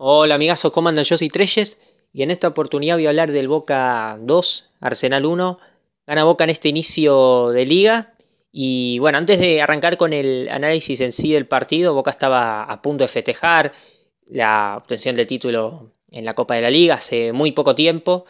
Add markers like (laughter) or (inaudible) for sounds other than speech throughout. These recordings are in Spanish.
Hola amigazos, ¿cómo andan? Yo soy Treyes y en esta oportunidad voy a hablar del Boca 2, Arsenal 1. Gana Boca en este inicio de liga. Y bueno, antes de arrancar con el análisis en sí del partido, Boca estaba a punto de festejar la obtención del título en la Copa de la Liga hace muy poco tiempo.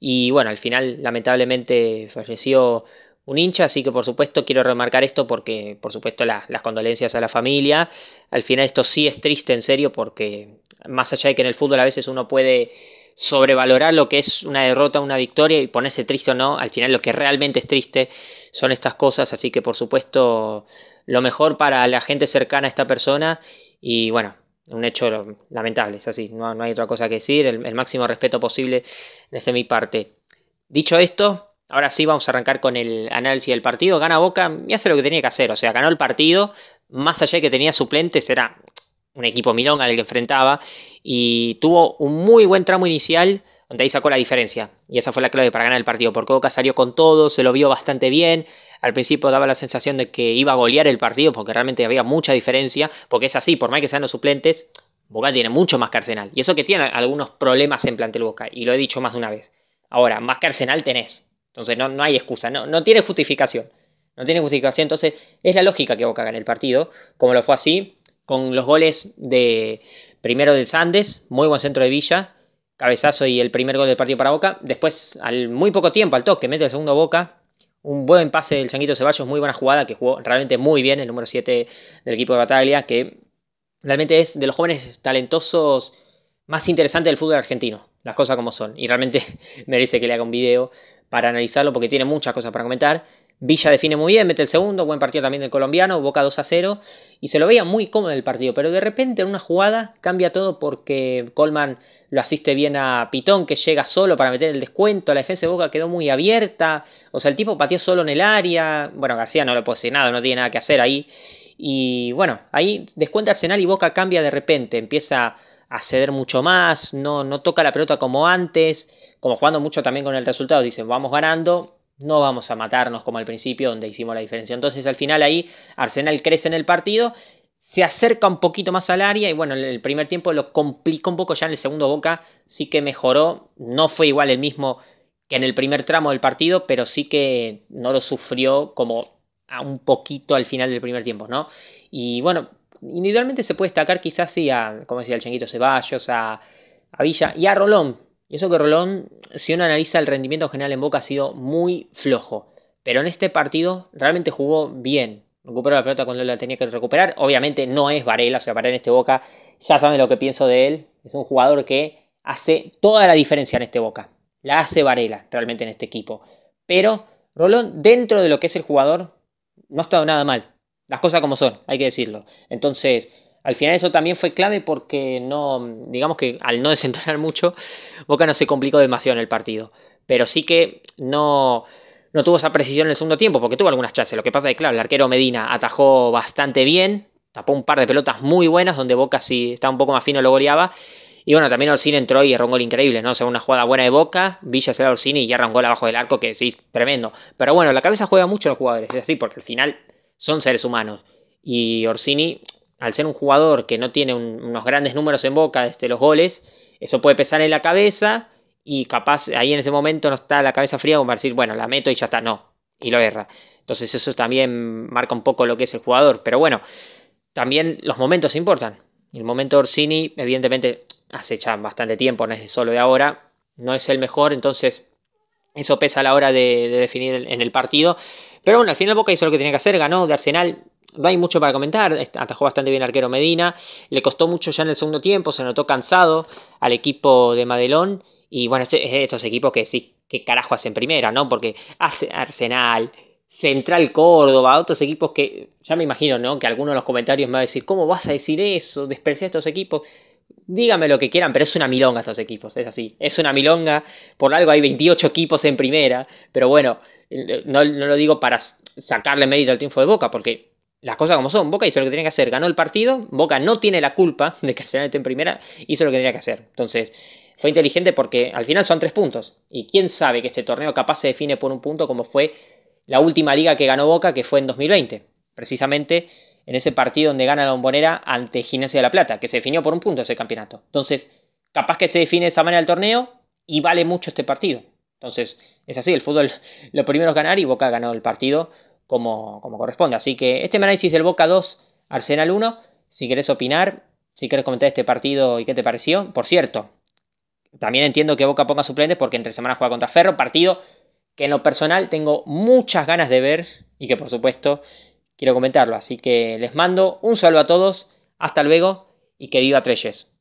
Y bueno, al final lamentablemente falleció un hincha, así que por supuesto quiero remarcar esto porque por supuesto las condolencias a la familia. Al final esto sí es triste en serio porque más allá de que en el fútbol a veces uno puede sobrevalorar lo que es una derrota, una victoria y ponerse triste o no, al final lo que realmente es triste son estas cosas, así que por supuesto lo mejor para la gente cercana a esta persona y bueno, un hecho lamentable, es así, no, no hay otra cosa que decir, el, máximo respeto posible desde mi parte. Dicho esto, ahora sí vamos a arrancar con el análisis del partido, gana Boca y hace lo que tenía que hacer, o sea, ganó el partido, más allá de que tenía suplentes, era un equipo milón al que enfrentaba, y tuvo un muy buen tramo inicial donde ahí sacó la diferencia, y esa fue la clave para ganar el partido, porque Boca salió con todo, se lo vio bastante bien, al principio daba la sensación de que iba a golear el partido, porque realmente había mucha diferencia, porque es así, por más que sean los suplentes, Boca tiene mucho más que Arsenal, y eso que tiene algunos problemas en plantel Boca, y lo he dicho más de una vez. Ahora, más que Arsenal tenés, entonces no, no hay excusa, no, no tiene justificación, no tiene justificación, entonces es la lógica que Boca gane el partido, como lo fue así, con los goles de primero del Sandes, muy buen centro de Villa, cabezazo y el primer gol del partido para Boca. Después, al muy poco tiempo, al toque, mete el segundo Boca. Un buen pase del Changuito Ceballos, muy buena jugada, que jugó realmente muy bien el número 7 del equipo de Bataglia, que realmente es de los jóvenes talentosos más interesantes del fútbol argentino, las cosas como son. Y realmente (laughs) merece que le haga un video para analizarlo porque tiene muchas cosas para comentar. Villa define muy bien, mete el segundo, buen partido también del colombiano, Boca 2 a 0, y se lo veía muy cómodo el partido, pero de repente en una jugada cambia todo porque Coleman lo asiste bien a Pitón, que llega solo para meter el descuento, la defensa de Boca quedó muy abierta, o sea, el tipo pateó solo en el área, bueno, García no lo posee nada, no tiene nada que hacer ahí, y bueno, ahí descuenta Arsenal y Boca cambia de repente, empieza a ceder mucho más, no, no toca la pelota como antes, como jugando mucho también con el resultado, dicen, vamos ganando, no vamos a matarnos como al principio donde hicimos la diferencia. Entonces al final ahí Arsenal crece en el partido, se acerca un poquito más al área y bueno, el primer tiempo lo complicó un poco, ya en el segundo Boca sí que mejoró, no fue igual el mismo que en el primer tramo del partido, pero sí que no lo sufrió como a un poquito al final del primer tiempo, ¿no? Y bueno, individualmente se puede destacar quizás sí a, como decía el Changuito Ceballos, a, a Villa y a Rolón, y eso que Rolón, si uno analiza el rendimiento general en Boca, ha sido muy flojo. Pero en este partido realmente jugó bien. Recuperó la pelota cuando la tenía que recuperar. Obviamente no es Varela, o sea, para en este Boca, ya saben lo que pienso de él. Es un jugador que hace toda la diferencia en este Boca. La hace Varela realmente en este equipo. Pero Rolón, dentro de lo que es el jugador, no ha estado nada mal. Las cosas como son, hay que decirlo. Entonces, al final eso también fue clave porque no, digamos que al no desentonar mucho, Boca no se complicó demasiado en el partido. Pero sí que no, no tuvo esa precisión en el segundo tiempo porque tuvo algunas chances. Lo que pasa es que, claro, el arquero Medina atajó bastante bien, tapó un par de pelotas muy buenas donde Boca sí estaba un poco más fino, lo goleaba. Y bueno, también Orsini entró y arrancó un increíble, ¿no? O sea, una jugada buena de Boca, Villa será Orsini y ya un gol abajo del arco que sí, tremendo. Pero bueno, la cabeza juega mucho los jugadores, es así, porque al final son seres humanos. Y Orsini al ser un jugador que no tiene unos grandes números en boca desde los goles, eso puede pesar en la cabeza y capaz ahí en ese momento no está la cabeza fría como para decir, bueno, la meto y ya está, no, y lo erra. Entonces eso también marca un poco lo que es el jugador, pero bueno, también los momentos importan. El momento Orsini, evidentemente, hace ya bastante tiempo, no es solo de ahora, no es el mejor, entonces eso pesa a la hora de, definir en el partido. Pero bueno, al final Boca hizo lo que tenía que hacer, ganó de Arsenal, no hay mucho para comentar, atajó bastante bien arquero Medina, le costó mucho ya en el segundo tiempo, se notó cansado al equipo de Madelón y bueno, este, estos equipos que sí, qué carajo hacen primera, ¿no? Porque hace Arsenal, Central Córdoba, otros equipos que ya me imagino, ¿no? Que alguno De los comentarios me va a decir, ¿cómo vas a decir eso? Desprecia a estos equipos. Díganme lo que quieran, pero es una milonga estos equipos, es así. Es una milonga, por algo hay 28 equipos en primera, pero bueno, eh, no, no lo digo para sacarle mérito al triunfo de Boca, porque las cosas como son. Boca hizo lo que tenía que hacer, ganó el partido. Boca no tiene la culpa (laughs) de que Arsenal esté en primera, hizo lo que tenía que hacer. Entonces, fue inteligente porque al final son tres puntos. Y quién sabe que este torneo capaz se define por un punto como fue la última liga que ganó Boca, que fue en 2020. Precisamente en ese partido donde gana la bombonera ante Gimnasia de la Plata, que se definió por un punto ese campeonato. Entonces, capaz que se define de esa manera el torneo y vale mucho este partido. Entonces, es así, el fútbol (laughs) lo primero es ganar y Boca ganó el partido como, corresponde. Así que este análisis del Boca 2, Arsenal 1, si querés opinar, si querés comentar este partido y qué te pareció. Por cierto, también entiendo que Boca ponga suplentes porque entre semana juega contra Ferro, partido que en lo personal tengo muchas ganas de ver y que por supuesto quiero comentarlo. Así que les mando un saludo a todos, hasta luego y que viva Treyes.